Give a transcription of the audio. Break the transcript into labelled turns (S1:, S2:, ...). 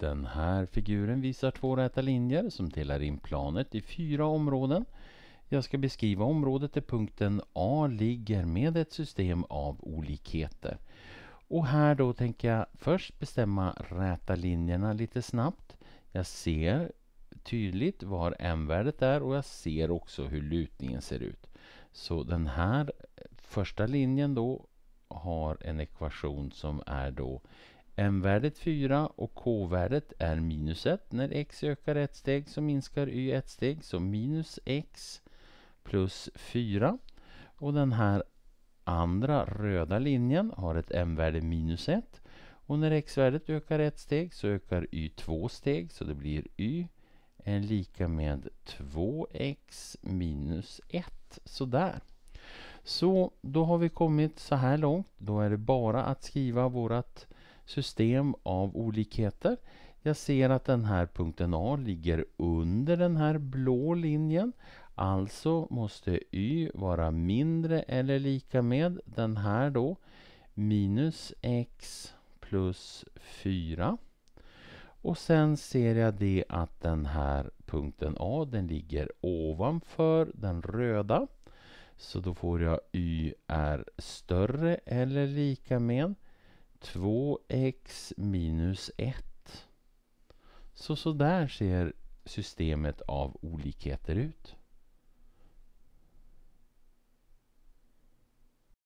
S1: Den här figuren visar två räta linjer som delar in planet i fyra områden. Jag ska beskriva området där punkten A ligger med ett system av olikheter. Och här då tänker jag först bestämma räta linjerna lite snabbt. Jag ser tydligt var m-värdet är och jag ser också hur lutningen ser ut. Så den här första linjen då har en ekvation som är då m-värdet 4 och k-värdet är minus 1. När x ökar ett steg så minskar y ett steg. Så minus x plus 4. Och den här andra röda linjen har ett m-värde minus 1. Och när x-värdet ökar ett steg så ökar y två steg. Så det blir y är lika med 2x minus 1. Sådär. Så då har vi kommit så här långt. Då är det bara att skriva vårat system av olikheter. Jag ser att den här punkten A ligger under den här blå linjen. Alltså måste y vara mindre eller lika med den här då. Minus x plus 4. Och sen ser jag det att den här punkten A den ligger ovanför den röda. Så då får jag y är större eller lika med 2x minus 1. Så så där ser systemet av
S2: olikheter ut.